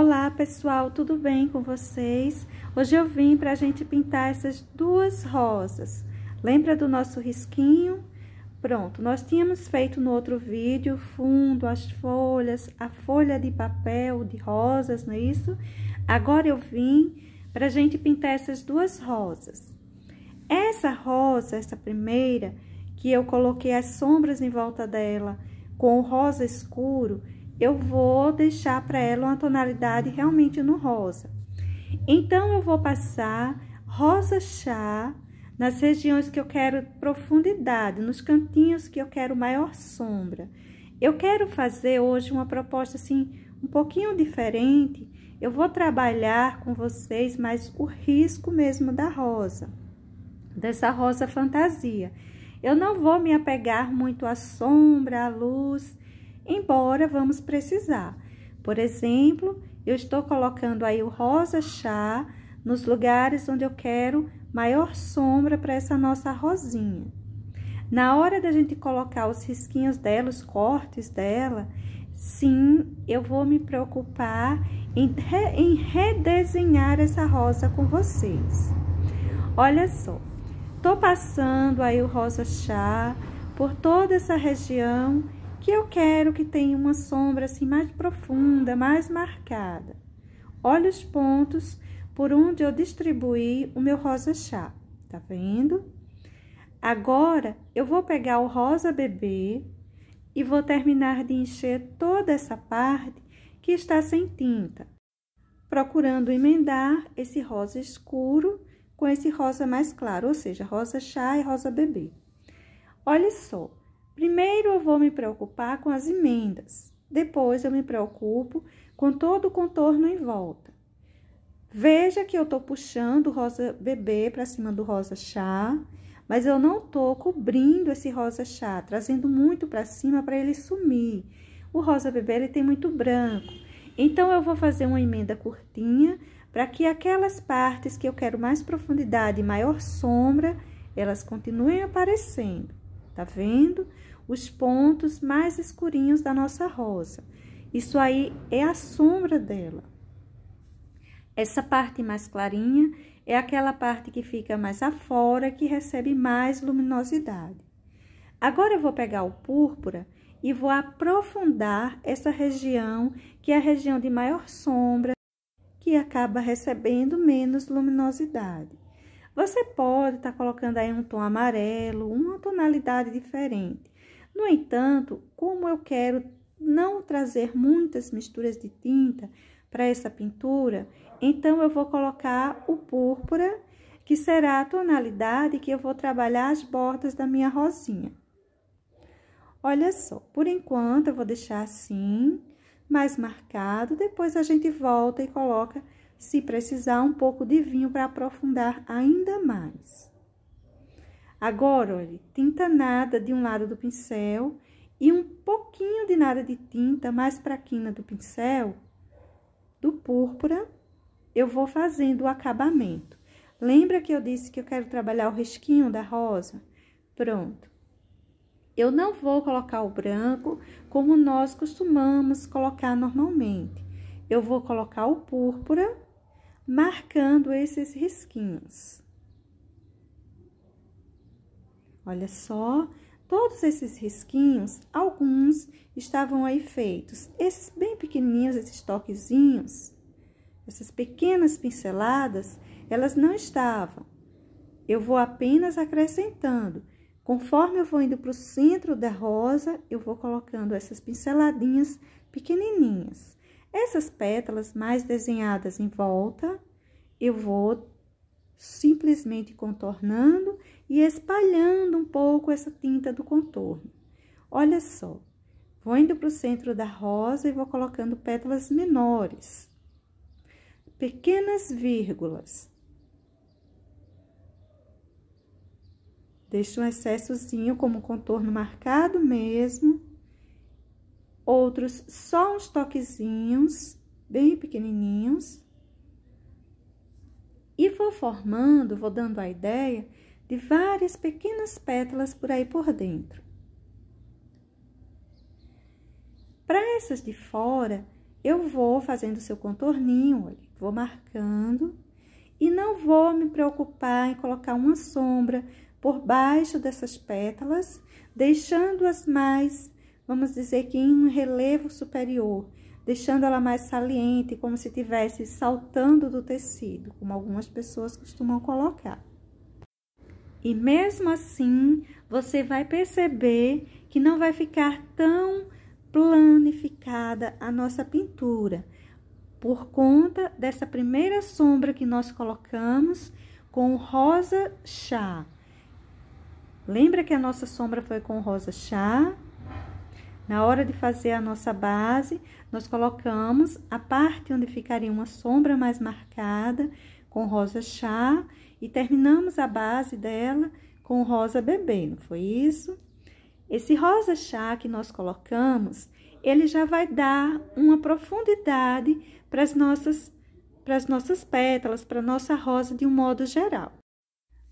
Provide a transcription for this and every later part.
Olá pessoal, tudo bem com vocês? Hoje eu vim para a gente pintar essas duas rosas. Lembra do nosso risquinho? Pronto, nós tínhamos feito no outro vídeo o fundo, as folhas, a folha de papel de rosas, não é isso? Agora eu vim para a gente pintar essas duas rosas. Essa rosa, essa primeira, que eu coloquei as sombras em volta dela com o rosa escuro, eu vou deixar para ela uma tonalidade realmente no rosa. Então, eu vou passar rosa chá nas regiões que eu quero profundidade, nos cantinhos que eu quero maior sombra. Eu quero fazer hoje uma proposta assim um pouquinho diferente. Eu vou trabalhar com vocês mais o risco mesmo da rosa, dessa rosa fantasia. Eu não vou me apegar muito à sombra, à luz, embora vamos precisar. Por exemplo, eu estou colocando aí o rosa chá nos lugares onde eu quero maior sombra para essa nossa rosinha. Na hora da gente colocar os risquinhos dela, os cortes dela, sim, eu vou me preocupar em, re, em redesenhar essa rosa com vocês. Olha só, tô passando aí o rosa chá por toda essa região que eu quero que tenha uma sombra assim mais profunda, mais marcada. Olha os pontos por onde eu distribuí o meu rosa chá, tá vendo? Agora, eu vou pegar o rosa bebê e vou terminar de encher toda essa parte que está sem tinta, procurando emendar esse rosa escuro com esse rosa mais claro, ou seja, rosa chá e rosa bebê. Olha só, Primeiro eu vou me preocupar com as emendas, depois eu me preocupo com todo o contorno em volta. Veja que eu estou puxando o rosa bebê para cima do rosa chá, mas eu não estou cobrindo esse rosa chá, trazendo muito para cima para ele sumir. O rosa bebê ele tem muito branco, então eu vou fazer uma emenda curtinha para que aquelas partes que eu quero mais profundidade e maior sombra, elas continuem aparecendo. Tá vendo? Os pontos mais escurinhos da nossa rosa. Isso aí é a sombra dela. Essa parte mais clarinha é aquela parte que fica mais afora, que recebe mais luminosidade. Agora eu vou pegar o púrpura e vou aprofundar essa região, que é a região de maior sombra, que acaba recebendo menos luminosidade. Você pode estar tá colocando aí um tom amarelo, uma tonalidade diferente. No entanto, como eu quero não trazer muitas misturas de tinta para essa pintura, então eu vou colocar o púrpura, que será a tonalidade que eu vou trabalhar as bordas da minha rosinha. Olha só, por enquanto eu vou deixar assim, mais marcado, depois a gente volta e coloca se precisar, um pouco de vinho para aprofundar ainda mais. Agora, olha, tinta nada de um lado do pincel e um pouquinho de nada de tinta mais para a quina do pincel, do púrpura, eu vou fazendo o acabamento. Lembra que eu disse que eu quero trabalhar o risquinho da rosa? Pronto. Eu não vou colocar o branco como nós costumamos colocar normalmente. Eu vou colocar o púrpura marcando esses risquinhos. Olha só, todos esses risquinhos, alguns estavam aí feitos. Esses bem pequenininhos, esses toquezinhos, essas pequenas pinceladas, elas não estavam. Eu vou apenas acrescentando. Conforme eu vou indo para o centro da rosa, eu vou colocando essas pinceladinhas pequenininhas. Essas pétalas mais desenhadas em volta, eu vou simplesmente contornando e espalhando um pouco essa tinta do contorno. Olha só, vou indo para o centro da rosa e vou colocando pétalas menores, pequenas vírgulas. Deixo um excessozinho como contorno marcado mesmo outros só uns toquezinhos, bem pequenininhos. E vou formando, vou dando a ideia de várias pequenas pétalas por aí por dentro. Para essas de fora, eu vou fazendo seu contorninho, olha, vou marcando e não vou me preocupar em colocar uma sombra por baixo dessas pétalas, deixando-as mais vamos dizer que em um relevo superior, deixando ela mais saliente, como se estivesse saltando do tecido, como algumas pessoas costumam colocar. E mesmo assim, você vai perceber que não vai ficar tão planificada a nossa pintura, por conta dessa primeira sombra que nós colocamos com rosa chá. Lembra que a nossa sombra foi com rosa chá? Na hora de fazer a nossa base, nós colocamos a parte onde ficaria uma sombra mais marcada com rosa chá e terminamos a base dela com rosa bebê, não foi isso? Esse rosa chá que nós colocamos, ele já vai dar uma profundidade para as nossas para as nossas pétalas, para a nossa rosa de um modo geral.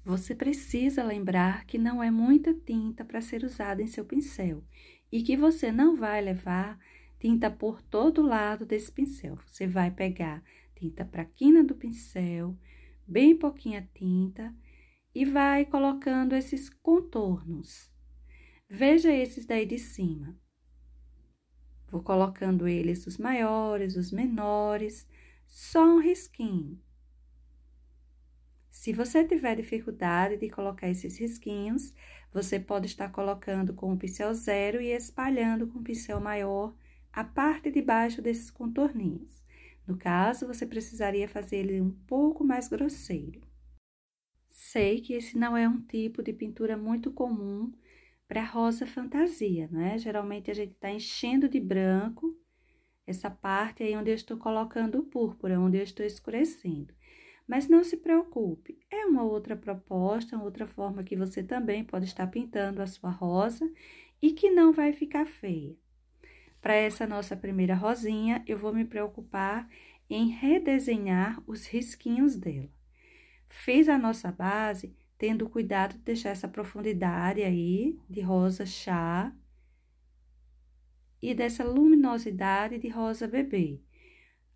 Você precisa lembrar que não é muita tinta para ser usada em seu pincel e que você não vai levar tinta por todo lado desse pincel. Você vai pegar tinta para quina do pincel, bem pouquinha tinta, e vai colocando esses contornos. Veja esses daí de cima. Vou colocando eles os maiores, os menores, só um risquinho. Se você tiver dificuldade de colocar esses risquinhos, você pode estar colocando com o pincel zero e espalhando com o pincel maior a parte de baixo desses contorninhos. No caso, você precisaria fazer ele um pouco mais grosseiro. Sei que esse não é um tipo de pintura muito comum para rosa fantasia, né? Geralmente a gente está enchendo de branco essa parte aí onde eu estou colocando o púrpura, onde eu estou escurecendo. Mas não se preocupe, é uma outra proposta, uma outra forma que você também pode estar pintando a sua rosa e que não vai ficar feia. Para essa nossa primeira rosinha, eu vou me preocupar em redesenhar os risquinhos dela. Fiz a nossa base tendo cuidado de deixar essa profundidade aí de rosa chá e dessa luminosidade de rosa bebê.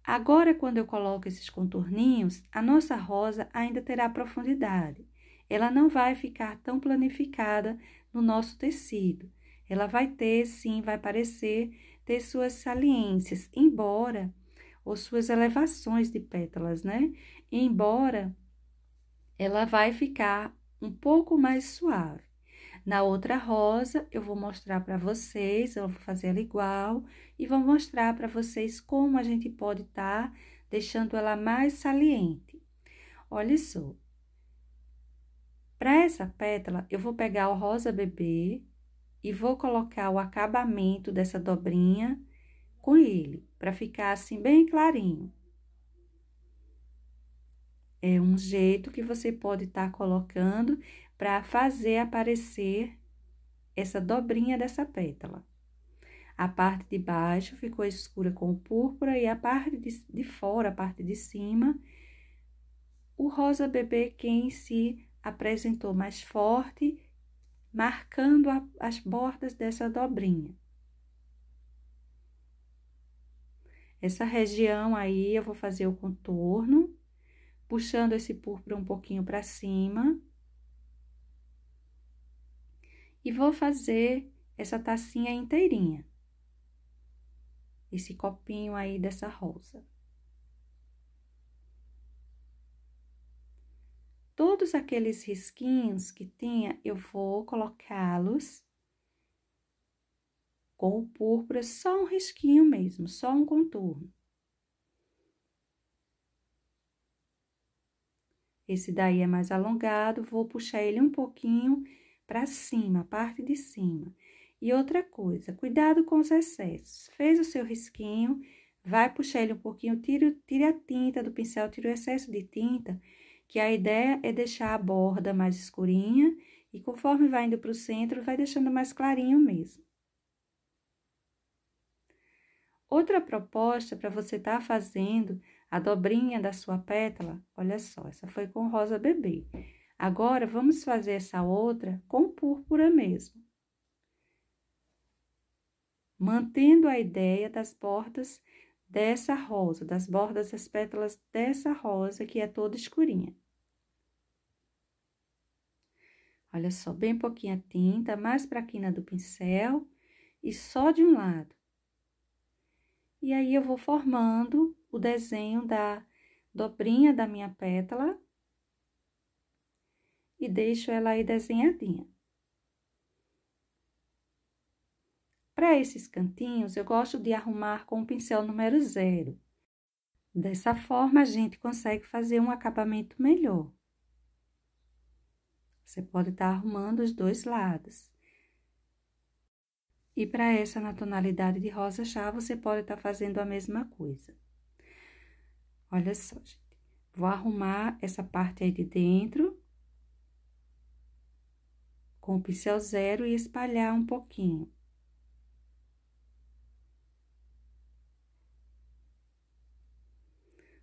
Agora, quando eu coloco esses contorninhos, a nossa rosa ainda terá profundidade. Ela não vai ficar tão planificada no nosso tecido. Ela vai ter, sim, vai parecer ter suas saliências, embora, ou suas elevações de pétalas, né? Embora ela vai ficar um pouco mais suave. Na outra rosa, eu vou mostrar para vocês, eu vou fazer ela igual e vou mostrar para vocês como a gente pode estar tá deixando ela mais saliente. Olha só. Para essa pétala, eu vou pegar o rosa bebê e vou colocar o acabamento dessa dobrinha com ele, para ficar assim bem clarinho. É um jeito que você pode estar tá colocando para fazer aparecer essa dobrinha dessa pétala. A parte de baixo ficou escura com púrpura e a parte de, de fora, a parte de cima, o rosa bebê quem se apresentou mais forte, marcando a, as bordas dessa dobrinha. Essa região aí eu vou fazer o contorno, puxando esse púrpura um pouquinho para cima e vou fazer essa tacinha inteirinha. Esse copinho aí dessa rosa. Todos aqueles risquinhos que tinha, eu vou colocá-los com o púrpura, só um risquinho mesmo, só um contorno. Esse daí é mais alongado, vou puxar ele um pouquinho para cima, a parte de cima. E outra coisa, cuidado com os excessos. Fez o seu risquinho, vai puxar ele um pouquinho, tira, a tinta do pincel, tira o excesso de tinta, que a ideia é deixar a borda mais escurinha e conforme vai indo para o centro, vai deixando mais clarinho mesmo. Outra proposta para você estar tá fazendo a dobrinha da sua pétala, olha só, essa foi com rosa bebê. Agora vamos fazer essa outra com púrpura mesmo. Mantendo a ideia das bordas dessa rosa, das bordas das pétalas dessa rosa que é toda escurinha. Olha só, bem pouquinha tinta, mais para a quina do pincel e só de um lado. E aí eu vou formando o desenho da dobrinha da minha pétala e deixo ela aí desenhadinha. Para esses cantinhos, eu gosto de arrumar com o pincel número zero. Dessa forma, a gente consegue fazer um acabamento melhor. Você pode estar tá arrumando os dois lados. E para essa, na tonalidade de rosa chá, você pode estar tá fazendo a mesma coisa. Olha só, gente. Vou arrumar essa parte aí de dentro com o pincel zero e espalhar um pouquinho.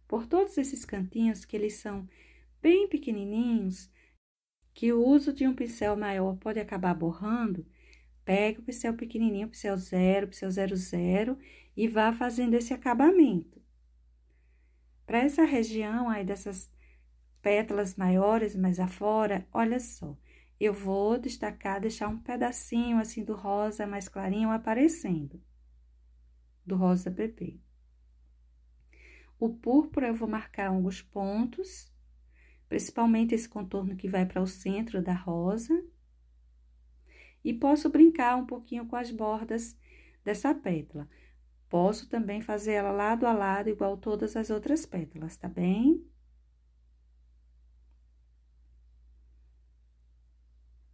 Por todos esses cantinhos, que eles são bem pequenininhos, que o uso de um pincel maior pode acabar borrando, pega o pincel pequenininho, pincel zero, pincel zero zero e vá fazendo esse acabamento. Para essa região aí dessas pétalas maiores, mais afora, olha só eu vou destacar, deixar um pedacinho assim do rosa mais clarinho aparecendo, do rosa bebê. O púrpura eu vou marcar alguns pontos, principalmente esse contorno que vai para o centro da rosa. E posso brincar um pouquinho com as bordas dessa pétala. Posso também fazer ela lado a lado, igual todas as outras pétalas, tá bem?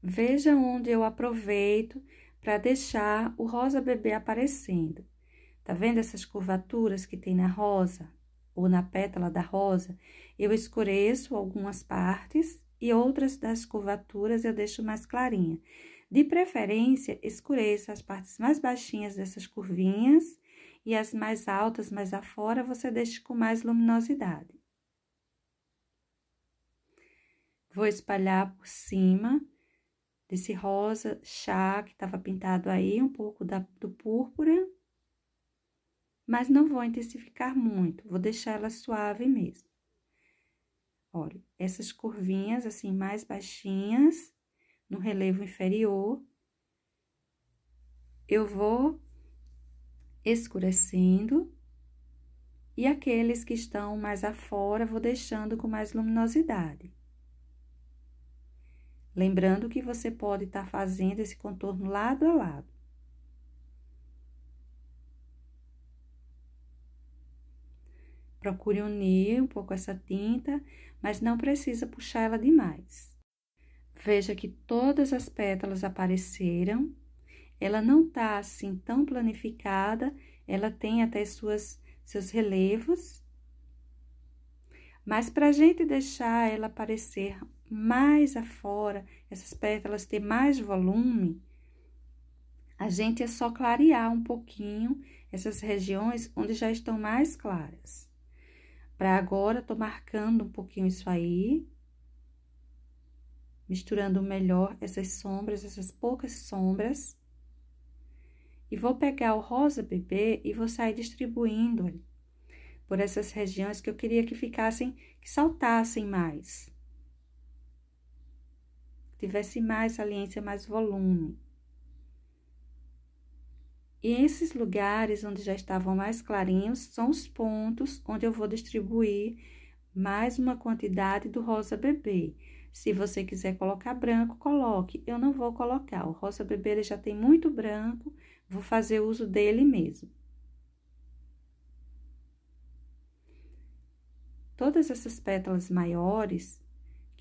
Veja onde eu aproveito para deixar o rosa bebê aparecendo. Tá vendo essas curvaturas que tem na rosa ou na pétala da rosa? Eu escureço algumas partes e outras das curvaturas eu deixo mais clarinha. De preferência, escureça as partes mais baixinhas dessas curvinhas e as mais altas, mais afora, você deixa com mais luminosidade. Vou espalhar por cima desse rosa chá que estava pintado aí, um pouco da, do púrpura. Mas não vou intensificar muito, vou deixar ela suave mesmo. Olha, essas curvinhas assim mais baixinhas, no relevo inferior, eu vou escurecendo. E aqueles que estão mais afora, vou deixando com mais luminosidade. Lembrando que você pode estar tá fazendo esse contorno lado a lado. Procure unir um pouco essa tinta, mas não precisa puxar ela demais. Veja que todas as pétalas apareceram. Ela não tá assim tão planificada, ela tem até suas, seus relevos. Mas, para gente deixar ela aparecer mais afora, essas pétalas ter mais volume, a gente é só clarear um pouquinho essas regiões onde já estão mais claras. Para agora, tô marcando um pouquinho isso aí, misturando melhor essas sombras, essas poucas sombras. E vou pegar o rosa bebê e vou sair distribuindo por essas regiões que eu queria que ficassem, que saltassem mais tivesse mais saliência, mais volume. E esses lugares onde já estavam mais clarinhos são os pontos onde eu vou distribuir mais uma quantidade do rosa bebê. Se você quiser colocar branco, coloque. Eu não vou colocar, o rosa bebê ele já tem muito branco, vou fazer uso dele mesmo. Todas essas pétalas maiores,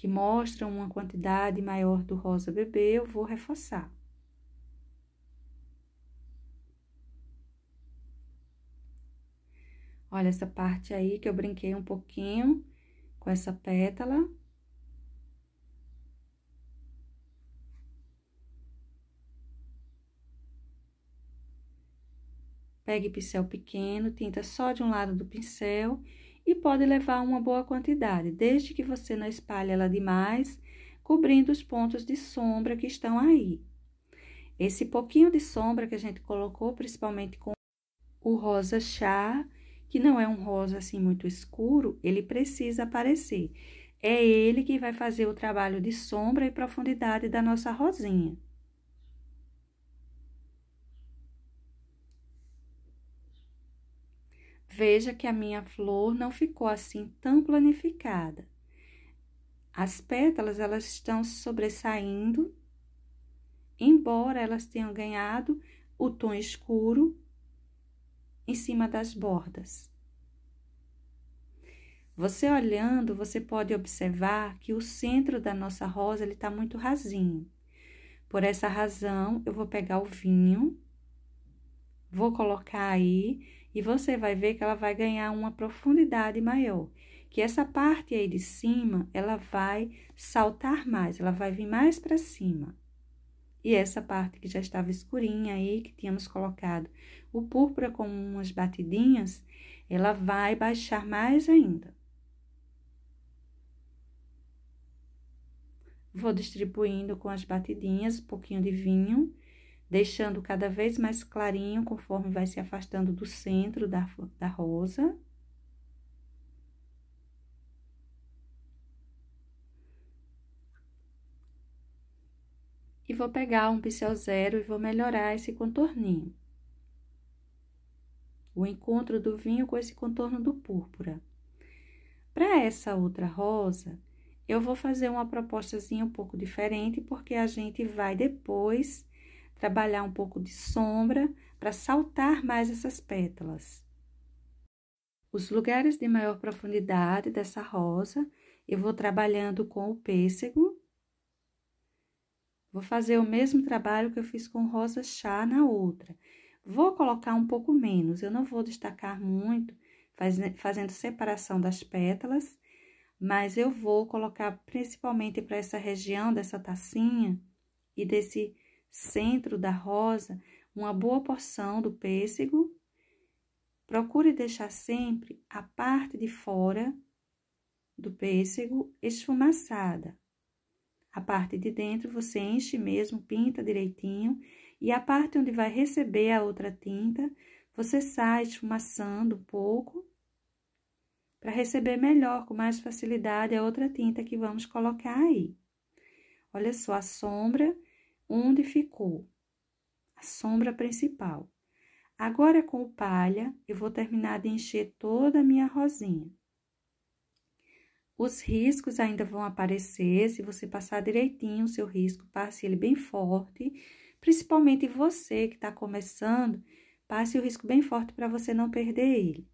que mostram uma quantidade maior do rosa bebê, eu vou reforçar. Olha essa parte aí que eu brinquei um pouquinho com essa pétala. Pegue pincel pequeno, tinta só de um lado do pincel e pode levar uma boa quantidade, desde que você não espalhe ela demais, cobrindo os pontos de sombra que estão aí. Esse pouquinho de sombra que a gente colocou, principalmente com o rosa chá, que não é um rosa assim muito escuro, ele precisa aparecer. É ele que vai fazer o trabalho de sombra e profundidade da nossa rosinha. Veja que a minha flor não ficou assim tão planificada. As pétalas elas estão sobressaindo, embora elas tenham ganhado o tom escuro em cima das bordas. Você olhando, você pode observar que o centro da nossa rosa ele está muito rasinho. Por essa razão, eu vou pegar o vinho, vou colocar aí e você vai ver que ela vai ganhar uma profundidade maior. Que essa parte aí de cima, ela vai saltar mais, ela vai vir mais para cima. E essa parte que já estava escurinha aí, que tínhamos colocado o púrpura com umas batidinhas, ela vai baixar mais ainda. Vou distribuindo com as batidinhas um pouquinho de vinho deixando cada vez mais clarinho conforme vai se afastando do centro da, da rosa. E vou pegar um pincel zero e vou melhorar esse contorninho. O encontro do vinho com esse contorno do púrpura. Para essa outra rosa, eu vou fazer uma propostazinha um pouco diferente, porque a gente vai depois trabalhar um pouco de sombra para saltar mais essas pétalas. Os lugares de maior profundidade dessa rosa, eu vou trabalhando com o pêssego. Vou fazer o mesmo trabalho que eu fiz com rosa chá na outra. Vou colocar um pouco menos, eu não vou destacar muito, faz, fazendo separação das pétalas, mas eu vou colocar principalmente para essa região dessa tacinha e desse centro da rosa uma boa porção do pêssego. Procure deixar sempre a parte de fora do pêssego esfumaçada. A parte de dentro você enche mesmo, pinta direitinho, e a parte onde vai receber a outra tinta, você sai esfumaçando um pouco para receber melhor, com mais facilidade, a outra tinta que vamos colocar aí. Olha só, a sombra onde ficou a sombra principal. Agora com palha eu vou terminar de encher toda a minha rosinha. Os riscos ainda vão aparecer, se você passar direitinho o seu risco, passe ele bem forte, principalmente você que está começando, passe o risco bem forte para você não perder ele.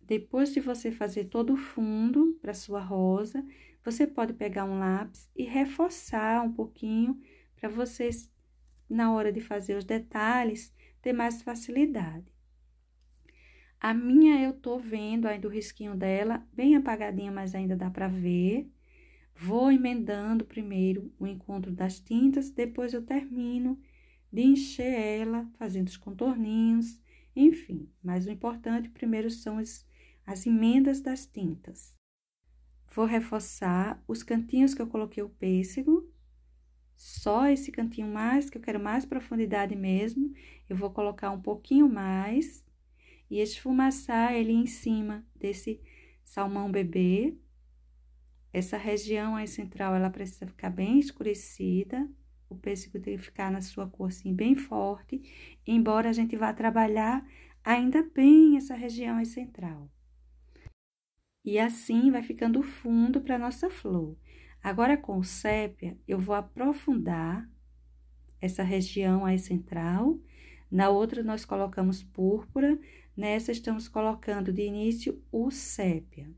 Depois de você fazer todo o fundo para sua rosa, você pode pegar um lápis e reforçar um pouquinho para vocês, na hora de fazer os detalhes, ter mais facilidade. A minha eu tô vendo ainda o risquinho dela, bem apagadinha, mas ainda dá para ver. Vou emendando primeiro o encontro das tintas, depois eu termino de encher ela, fazendo os contorninhos, enfim. Mas o importante primeiro são as, as emendas das tintas. Vou reforçar os cantinhos que eu coloquei o pêssego só esse cantinho mais, que eu quero mais profundidade mesmo. Eu vou colocar um pouquinho mais e esfumaçar ele em cima desse salmão bebê. Essa região aí central, ela precisa ficar bem escurecida. O pêssego tem que ficar na sua cor, assim, bem forte. Embora a gente vá trabalhar ainda bem essa região aí central. E assim vai ficando o fundo para nossa flor. Agora, com o sépia, eu vou aprofundar essa região aí central. Na outra, nós colocamos púrpura. Nessa, estamos colocando de início o sépia.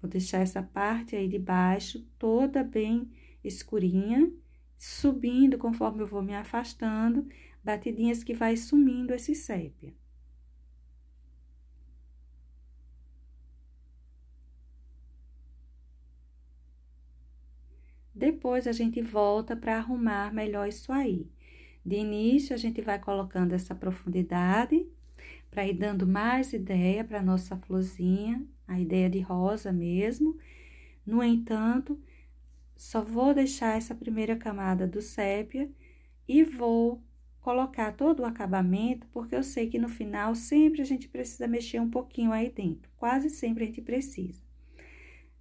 Vou deixar essa parte aí de baixo toda bem escurinha, subindo conforme eu vou me afastando, batidinhas que vai sumindo esse sépia. Depois a gente volta para arrumar melhor isso aí. De início, a gente vai colocando essa profundidade para ir dando mais ideia para nossa florzinha, a ideia de rosa mesmo. No entanto, só vou deixar essa primeira camada do sépia e vou colocar todo o acabamento, porque eu sei que no final sempre a gente precisa mexer um pouquinho aí dentro, quase sempre a gente precisa.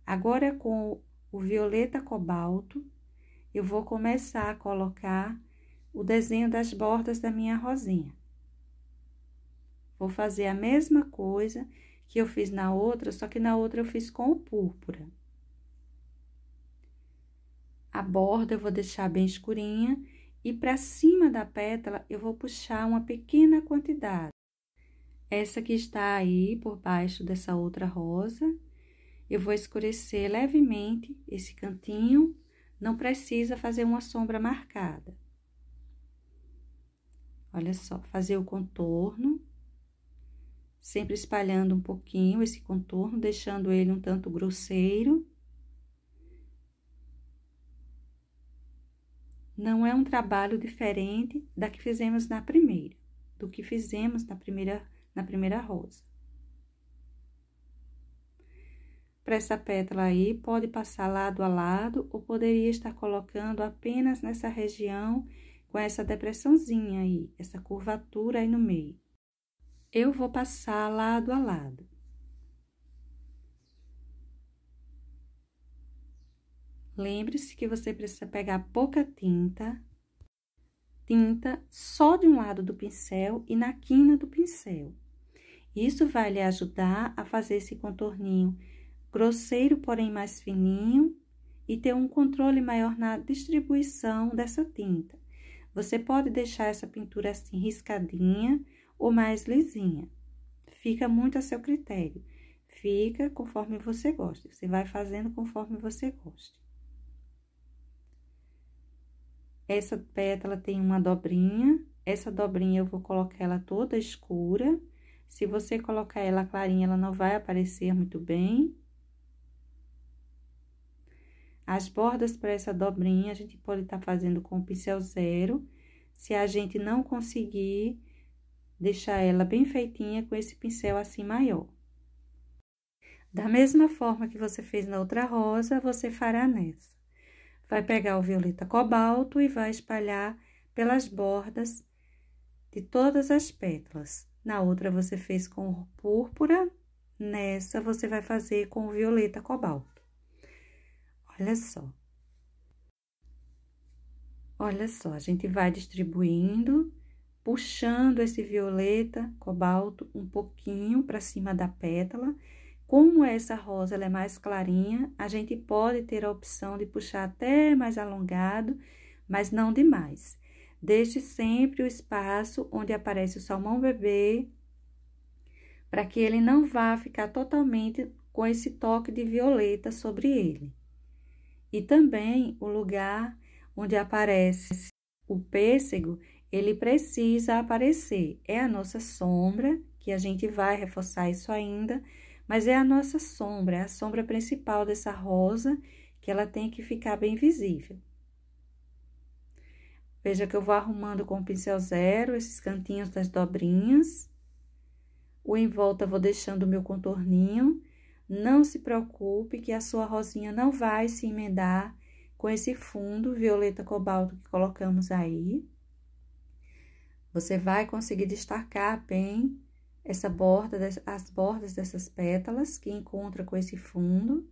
Agora, com o violeta cobalto, eu vou começar a colocar o desenho das bordas da minha rosinha. Vou fazer a mesma coisa que eu fiz na outra, só que na outra eu fiz com o púrpura. A borda eu vou deixar bem escurinha e para cima da pétala eu vou puxar uma pequena quantidade. Essa que está aí por baixo dessa outra rosa, eu vou escurecer levemente esse cantinho, não precisa fazer uma sombra marcada. Olha só, fazer o contorno, sempre espalhando um pouquinho esse contorno, deixando ele um tanto grosseiro. Não é um trabalho diferente da que fizemos na primeira, do que fizemos na primeira, na primeira rosa. para essa pétala aí, pode passar lado a lado ou poderia estar colocando apenas nessa região com essa depressãozinha aí, essa curvatura aí no meio. Eu vou passar lado a lado. Lembre-se que você precisa pegar pouca tinta, tinta só de um lado do pincel e na quina do pincel. Isso vai lhe ajudar a fazer esse contorninho grosseiro, porém mais fininho, e ter um controle maior na distribuição dessa tinta. Você pode deixar essa pintura assim riscadinha ou mais lisinha. Fica muito a seu critério. Fica conforme você gosta. Você vai fazendo conforme você gosta. Essa pétala tem uma dobrinha. Essa dobrinha eu vou colocar ela toda escura. Se você colocar ela clarinha, ela não vai aparecer muito bem. As bordas para essa dobrinha, a gente pode estar tá fazendo com o pincel zero. Se a gente não conseguir deixar ela bem feitinha com esse pincel assim maior. Da mesma forma que você fez na outra rosa, você fará nessa. Vai pegar o violeta cobalto e vai espalhar pelas bordas de todas as pétalas. Na outra, você fez com púrpura, nessa você vai fazer com violeta cobalto. Olha só. Olha só, a gente vai distribuindo, puxando esse violeta, cobalto, um pouquinho para cima da pétala. Como essa rosa é mais clarinha, a gente pode ter a opção de puxar até mais alongado, mas não demais. Deixe sempre o espaço onde aparece o salmão bebê, para que ele não vá ficar totalmente com esse toque de violeta sobre ele e também o lugar onde aparece o pêssego, ele precisa aparecer. É a nossa sombra, que a gente vai reforçar isso ainda, mas é a nossa sombra, é a sombra principal dessa rosa, que ela tem que ficar bem visível. Veja que eu vou arrumando com o pincel zero esses cantinhos das dobrinhas. O em volta vou deixando o meu contorninho não se preocupe que a sua rosinha não vai se emendar com esse fundo violeta cobalto que colocamos aí. Você vai conseguir destacar bem essa borda, as bordas dessas pétalas que encontra com esse fundo.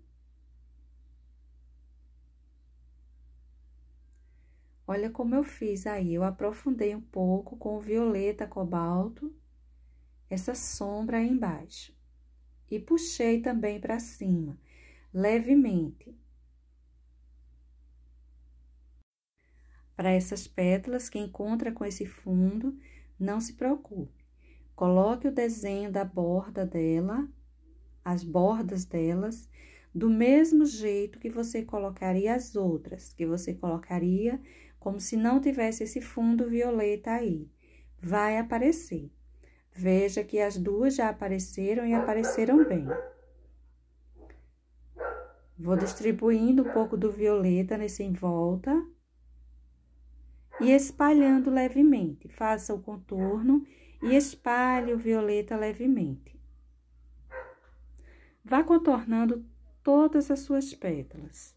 Olha como eu fiz aí, eu aprofundei um pouco com o violeta cobalto, essa sombra aí embaixo e puxei também para cima, levemente. Para essas pétalas, que encontra com esse fundo, não se preocupe. Coloque o desenho da borda dela, as bordas delas, do mesmo jeito que você colocaria as outras, que você colocaria como se não tivesse esse fundo violeta aí. Vai aparecer. Veja que as duas já apareceram e apareceram bem. Vou distribuindo um pouco do violeta nesse envolta e espalhando levemente. Faça o contorno e espalhe o violeta levemente. Vá contornando todas as suas pétalas.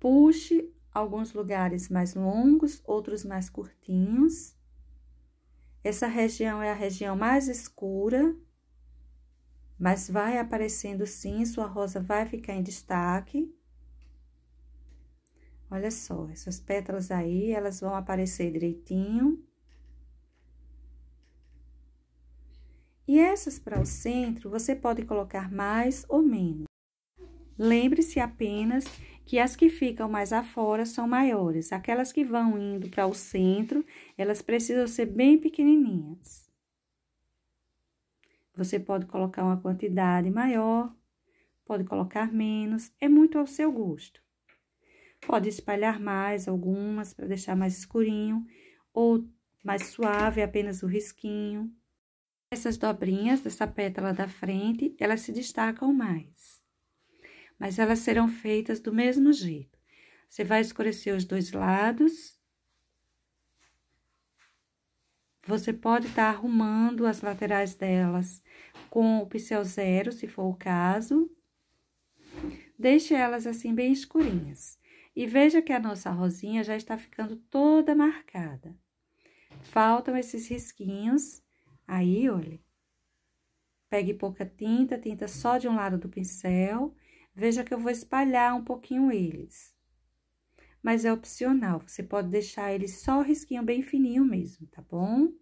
Puxe alguns lugares mais longos, outros mais curtinhos. Essa região é a região mais escura, mas vai aparecendo sim, sua rosa vai ficar em destaque. Olha só, essas pétalas aí, elas vão aparecer direitinho. E essas para o centro, você pode colocar mais ou menos. Lembre-se apenas que as que ficam mais afora são maiores. Aquelas que vão indo para o centro, elas precisam ser bem pequenininhas. Você pode colocar uma quantidade maior, pode colocar menos, é muito ao seu gosto. Pode espalhar mais algumas para deixar mais escurinho ou mais suave, apenas o risquinho. Essas dobrinhas dessa pétala da frente, elas se destacam mais mas elas serão feitas do mesmo jeito. Você vai escurecer os dois lados. Você pode estar tá arrumando as laterais delas com o pincel zero, se for o caso. Deixe elas assim bem escurinhas. E veja que a nossa rosinha já está ficando toda marcada. Faltam esses risquinhos. Aí, olha. Pegue pouca tinta, tinta só de um lado do pincel Veja que eu vou espalhar um pouquinho eles. Mas é opcional, você pode deixar ele só o risquinho bem fininho mesmo, tá bom?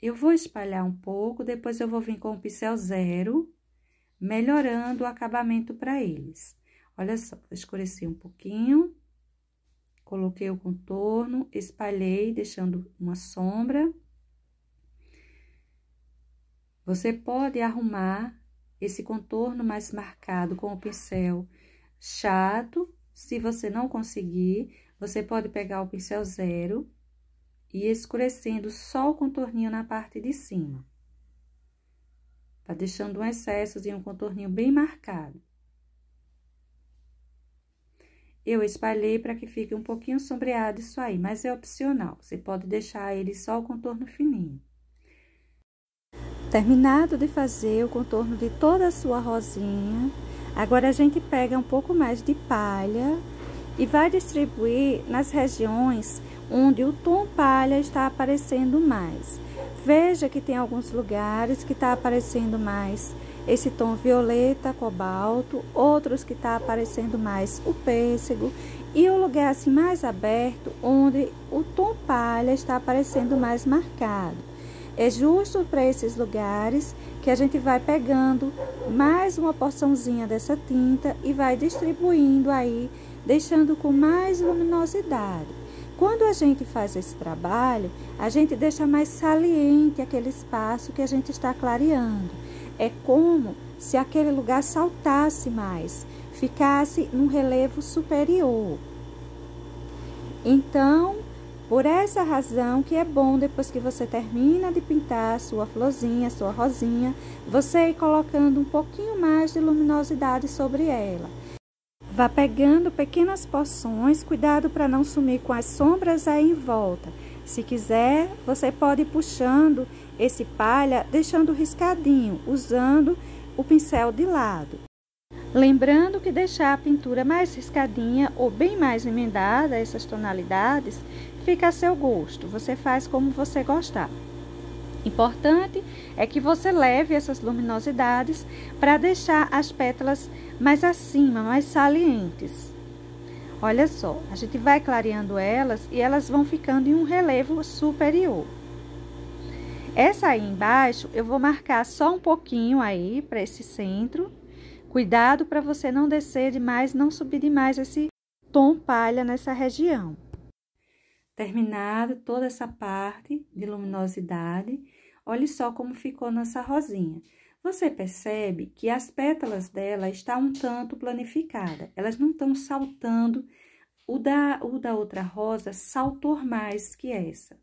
Eu vou espalhar um pouco, depois eu vou vir com o pincel zero, melhorando o acabamento para eles. Olha só, vou escurecer um pouquinho, coloquei o contorno, espalhei, deixando uma sombra. Você pode arrumar esse contorno mais marcado com o pincel chato. Se você não conseguir, você pode pegar o pincel zero e escurecendo só o contorninho na parte de cima. Tá deixando um excesso e um contorninho bem marcado. Eu espalhei para que fique um pouquinho sombreado isso aí, mas é opcional. Você pode deixar ele só o contorno fininho. Terminado de fazer o contorno de toda a sua rosinha, agora a gente pega um pouco mais de palha e vai distribuir nas regiões onde o tom palha está aparecendo mais. Veja que tem alguns lugares que está aparecendo mais esse tom violeta, cobalto, outros que está aparecendo mais o pêssego e o lugar assim mais aberto onde o tom palha está aparecendo mais marcado. É justo para esses lugares que a gente vai pegando mais uma porçãozinha dessa tinta e vai distribuindo aí, deixando com mais luminosidade. Quando a gente faz esse trabalho, a gente deixa mais saliente aquele espaço que a gente está clareando. É como se aquele lugar saltasse mais, ficasse num relevo superior. Então, por essa razão que é bom depois que você termina de pintar sua florzinha, sua rosinha, você ir colocando um pouquinho mais de luminosidade sobre ela. Vá pegando pequenas porções, cuidado para não sumir com as sombras aí em volta. Se quiser, você pode ir puxando esse palha, deixando riscadinho, usando o pincel de lado. Lembrando que deixar a pintura mais riscadinha ou bem mais emendada, essas tonalidades, fica a seu gosto, você faz como você gostar. Importante é que você leve essas luminosidades para deixar as pétalas mais acima, mais salientes. Olha só, a gente vai clareando elas e elas vão ficando em um relevo superior. Essa aí embaixo, eu vou marcar só um pouquinho aí para esse centro. Cuidado para você não descer demais, não subir demais esse tom palha nessa região. Terminada toda essa parte de luminosidade, olhe só como ficou nossa rosinha. Você percebe que as pétalas dela estão um tanto planificadas. elas não estão saltando, o da, o da outra rosa saltou mais que essa.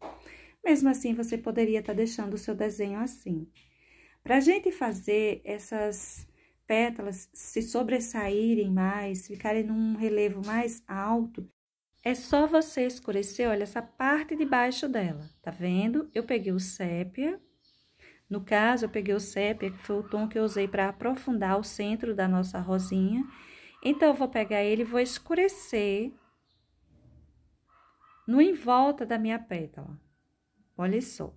Mesmo assim, você poderia estar tá deixando o seu desenho assim. Para a gente fazer essas pétalas se sobressaírem mais, ficarem num relevo mais alto, é só você escurecer, olha, essa parte de baixo dela, tá vendo? Eu peguei o sépia, no caso, eu peguei o sépia, que foi o tom que eu usei para aprofundar o centro da nossa rosinha. Então, eu vou pegar ele e vou escurecer no em volta da minha pétala. Olha só.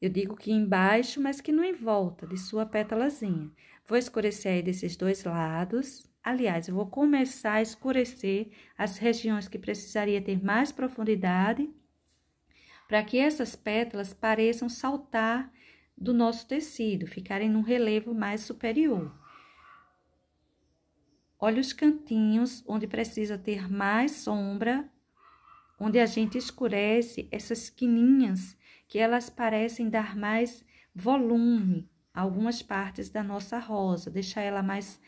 Eu digo que embaixo, mas que no em volta de sua pétalazinha. Vou escurecer aí desses dois lados. Aliás, eu vou começar a escurecer as regiões que precisaria ter mais profundidade para que essas pétalas pareçam saltar do nosso tecido, ficarem num relevo mais superior. Olha os cantinhos onde precisa ter mais sombra, onde a gente escurece essas quininhas que elas parecem dar mais volume a algumas partes da nossa rosa, deixar ela mais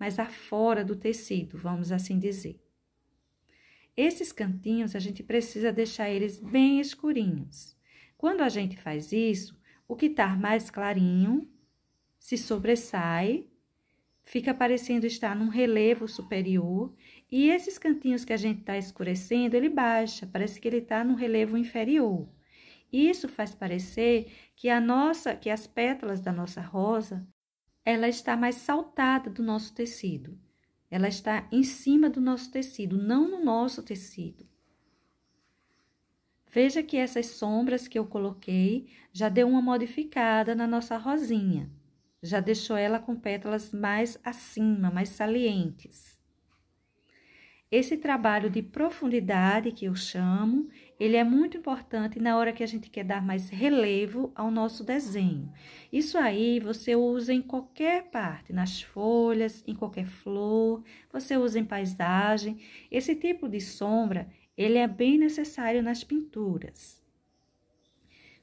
mas afora do tecido, vamos assim dizer. Esses cantinhos a gente precisa deixar eles bem escurinhos. Quando a gente faz isso, o que está mais clarinho se sobressai, fica parecendo estar num relevo superior, e esses cantinhos que a gente está escurecendo, ele baixa, parece que ele está num relevo inferior. Isso faz parecer que a nossa, que as pétalas da nossa rosa ela está mais saltada do nosso tecido. Ela está em cima do nosso tecido, não no nosso tecido. Veja que essas sombras que eu coloquei já deu uma modificada na nossa rosinha. Já deixou ela com pétalas mais acima, mais salientes. Esse trabalho de profundidade que eu chamo, ele é muito importante na hora que a gente quer dar mais relevo ao nosso desenho. Isso aí você usa em qualquer parte, nas folhas, em qualquer flor, você usa em paisagem. Esse tipo de sombra, ele é bem necessário nas pinturas.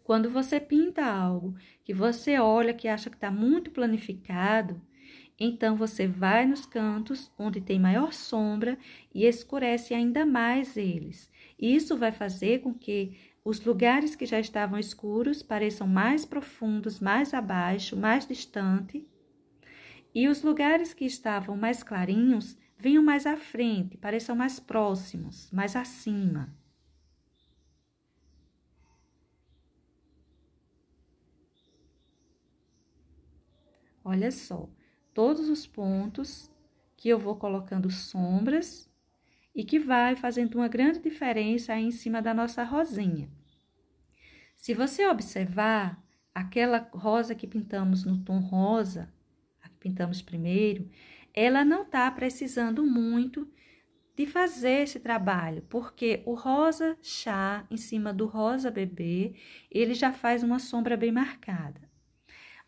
Quando você pinta algo que você olha que acha que está muito planificado, então você vai nos cantos onde tem maior sombra e escurece ainda mais eles. Isso vai fazer com que os lugares que já estavam escuros pareçam mais profundos, mais abaixo, mais distante, e os lugares que estavam mais clarinhos venham mais à frente, pareçam mais próximos, mais acima. Olha só, todos os pontos que eu vou colocando sombras e que vai fazendo uma grande diferença aí em cima da nossa rosinha. Se você observar aquela rosa que pintamos no tom rosa, a que pintamos primeiro, ela não está precisando muito de fazer esse trabalho, porque o rosa chá em cima do rosa bebê, ele já faz uma sombra bem marcada.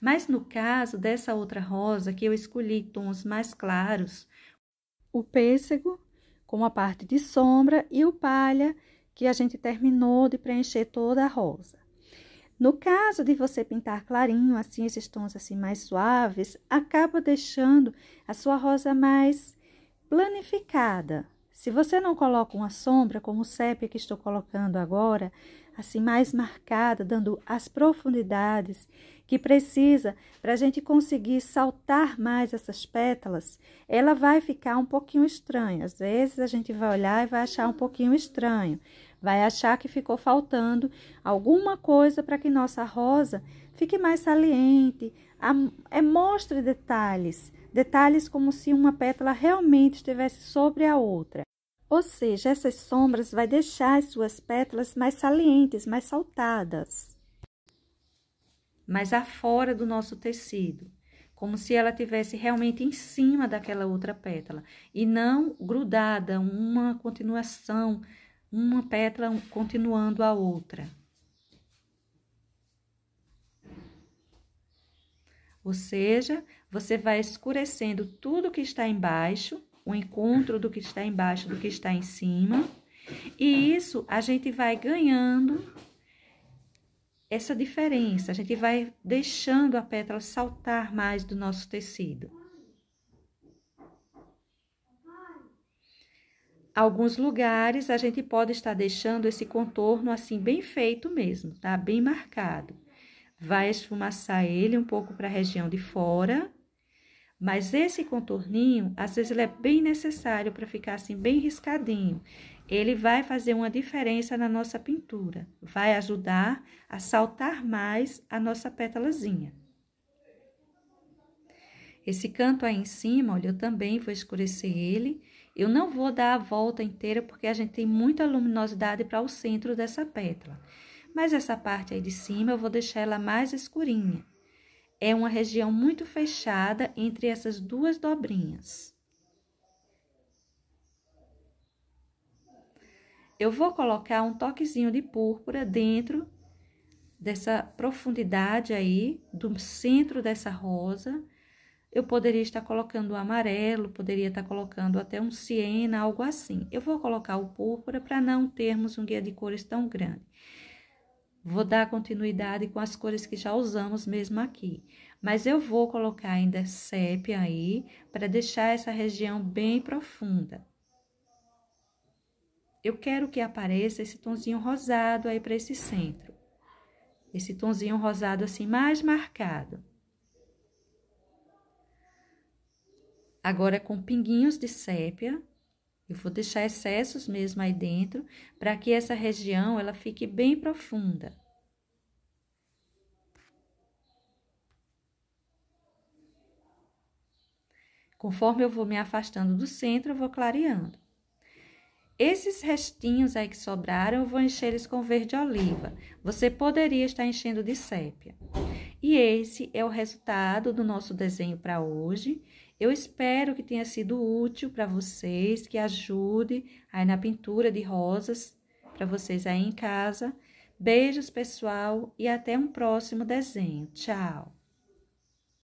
Mas no caso dessa outra rosa, que eu escolhi tons mais claros, o pêssego com a parte de sombra e o palha que a gente terminou de preencher toda a rosa. No caso de você pintar clarinho, assim, esses tons assim mais suaves, acaba deixando a sua rosa mais planificada, se você não coloca uma sombra como o sépia que estou colocando agora, assim mais marcada, dando as profundidades que precisa para a gente conseguir saltar mais essas pétalas, ela vai ficar um pouquinho estranha. Às vezes a gente vai olhar e vai achar um pouquinho estranho, vai achar que ficou faltando alguma coisa para que nossa rosa fique mais saliente, é, mostre detalhes, detalhes como se uma pétala realmente estivesse sobre a outra. Ou seja, essas sombras vai deixar as suas pétalas mais salientes, mais saltadas. Mas afora do nosso tecido, como se ela tivesse realmente em cima daquela outra pétala e não grudada, uma continuação, uma pétala continuando a outra. Ou seja, você vai escurecendo tudo que está embaixo o encontro do que está embaixo, do que está em cima. E isso a gente vai ganhando essa diferença, a gente vai deixando a pétala saltar mais do nosso tecido. Alguns lugares a gente pode estar deixando esse contorno assim bem feito mesmo, tá? Bem marcado. Vai esfumaçar ele um pouco para a região de fora mas esse contorninho, às vezes, ele é bem necessário para ficar assim, bem riscadinho. Ele vai fazer uma diferença na nossa pintura, vai ajudar a saltar mais a nossa pétalazinha. Esse canto aí em cima, olha, eu também vou escurecer ele. Eu não vou dar a volta inteira, porque a gente tem muita luminosidade para o centro dessa pétala. Mas essa parte aí de cima, eu vou deixar ela mais escurinha é uma região muito fechada entre essas duas dobrinhas. Eu vou colocar um toquezinho de púrpura dentro dessa profundidade aí, do centro dessa rosa. Eu poderia estar colocando o amarelo, poderia estar colocando até um siena, algo assim. Eu vou colocar o púrpura para não termos um guia de cores tão grande. Vou dar continuidade com as cores que já usamos mesmo aqui. Mas eu vou colocar ainda sépia aí, para deixar essa região bem profunda. Eu quero que apareça esse tonzinho rosado aí para esse centro. Esse tonzinho rosado assim, mais marcado. Agora, com pinguinhos de sépia, eu vou deixar excessos mesmo aí dentro, para que essa região ela fique bem profunda. Conforme eu vou me afastando do centro, eu vou clareando. Esses restinhos aí que sobraram, eu vou encher eles com verde oliva. Você poderia estar enchendo de sépia. E esse é o resultado do nosso desenho para hoje. Eu espero que tenha sido útil para vocês, que ajude aí na pintura de rosas para vocês aí em casa. Beijos, pessoal, e até um próximo desenho. Tchau!